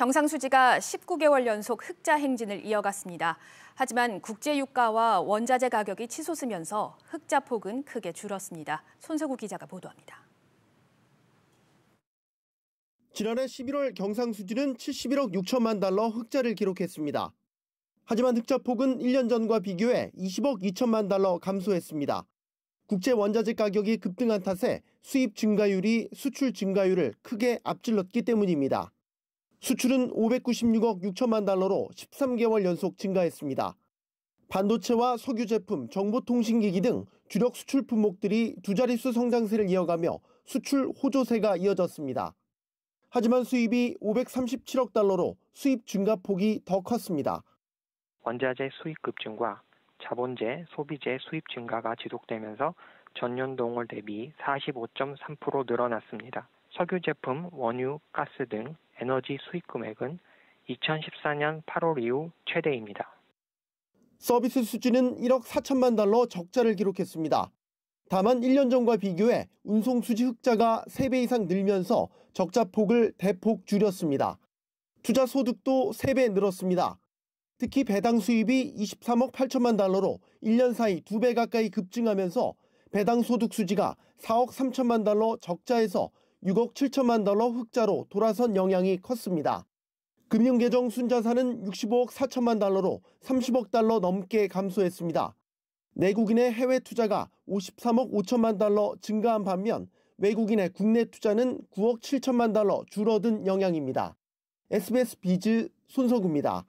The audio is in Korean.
경상수지가 19개월 연속 흑자 행진을 이어갔습니다. 하지만 국제유가와 원자재 가격이 치솟으면서 흑자 폭은 크게 줄었습니다. 손석우 기자가 보도합니다. 지난해 11월 경상수지는 71억 6천만 달러 흑자를 기록했습니다. 하지만 흑자 폭은 1년 전과 비교해 20억 2천만 달러 감소했습니다. 국제 원자재 가격이 급등한 탓에 수입 증가율이 수출 증가율을 크게 앞질렀기 때문입니다. 수출은 596억 6천만 달러로 13개월 연속 증가했습니다. 반도체와 석유 제품, 정보통신기기 등 주력 수출 품목들이 두 자릿수 성장세를 이어가며 수출 호조세가 이어졌습니다. 하지만 수입이 537억 달러로 수입 증가폭이 더 컸습니다. 원자재 수입 급증과 자본재, 소비재 수입 증가가 지속되면서 전년 동월 대비 45.3% 늘어났습니다. 석유 제품, 원유, 가스 등 에너지 수입 금액은 2014년 8월 이후 최대입니다. 서비스 수준은 1억 4천만 달러 적자를 기록했습니다. 다만 1년 전과 비교해 운송 수지 흑자가 3배 이상 늘면서 적자 폭을 대폭 줄였습니다. 투자 소득도 3배 늘었습니다. 특히 배당 수입이 23억 8천만 달러로 1년 사이 2배 가까이 급증하면서 배당 소득 수지가 4억 3천만 달러 적자에서 6억 7천만 달러 흑자로 돌아선 영향이 컸습니다. 금융계정 순자산은 65억 4천만 달러로 30억 달러 넘게 감소했습니다. 내국인의 해외 투자가 53억 5천만 달러 증가한 반면 외국인의 국내 투자는 9억 7천만 달러 줄어든 영향입니다. SBS 비즈 손석우입니다